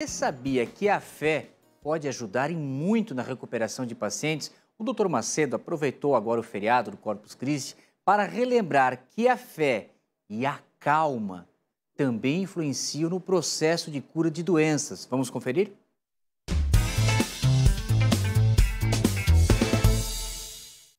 Você sabia que a fé pode ajudar em muito na recuperação de pacientes? O Dr. Macedo aproveitou agora o feriado do Corpus Christi para relembrar que a fé e a calma também influenciam no processo de cura de doenças. Vamos conferir?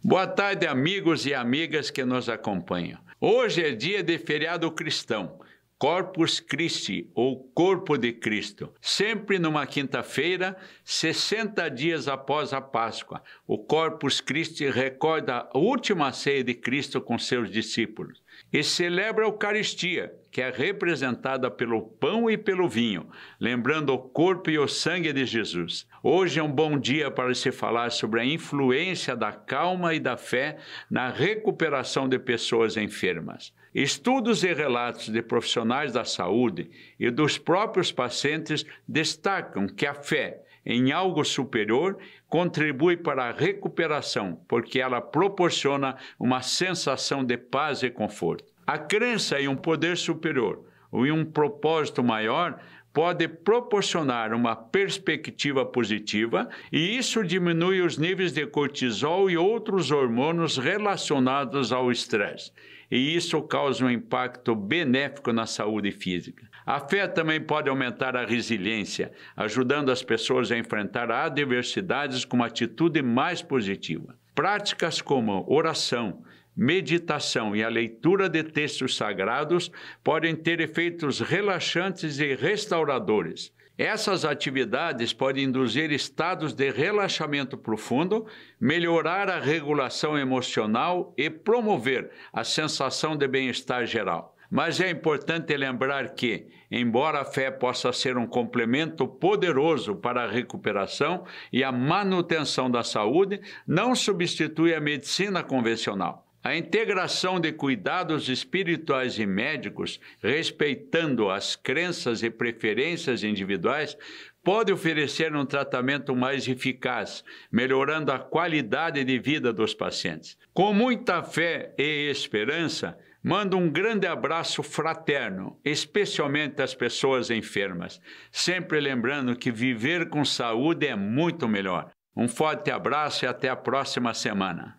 Boa tarde, amigos e amigas que nos acompanham. Hoje é dia de feriado cristão. Corpus Christi, ou Corpo de Cristo, sempre numa quinta-feira, 60 dias após a Páscoa. O Corpus Christi recorda a última ceia de Cristo com seus discípulos e celebra a Eucaristia, que é representada pelo pão e pelo vinho, lembrando o corpo e o sangue de Jesus. Hoje é um bom dia para se falar sobre a influência da calma e da fé na recuperação de pessoas enfermas. Estudos e relatos de profissionais da saúde e dos próprios pacientes destacam que a fé em algo superior contribui para a recuperação, porque ela proporciona uma sensação de paz e conforto. A crença em um poder superior ou em um propósito maior pode proporcionar uma perspectiva positiva e isso diminui os níveis de cortisol e outros hormônios relacionados ao estresse. E isso causa um impacto benéfico na saúde física. A fé também pode aumentar a resiliência, ajudando as pessoas a enfrentar adversidades com uma atitude mais positiva. Práticas como oração, meditação e a leitura de textos sagrados podem ter efeitos relaxantes e restauradores. Essas atividades podem induzir estados de relaxamento profundo, melhorar a regulação emocional e promover a sensação de bem-estar geral. Mas é importante lembrar que, embora a fé possa ser um complemento poderoso para a recuperação e a manutenção da saúde, não substitui a medicina convencional. A integração de cuidados espirituais e médicos, respeitando as crenças e preferências individuais, pode oferecer um tratamento mais eficaz, melhorando a qualidade de vida dos pacientes. Com muita fé e esperança, Mando um grande abraço fraterno, especialmente às pessoas enfermas, sempre lembrando que viver com saúde é muito melhor. Um forte abraço e até a próxima semana.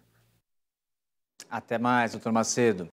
Até mais, doutor Macedo.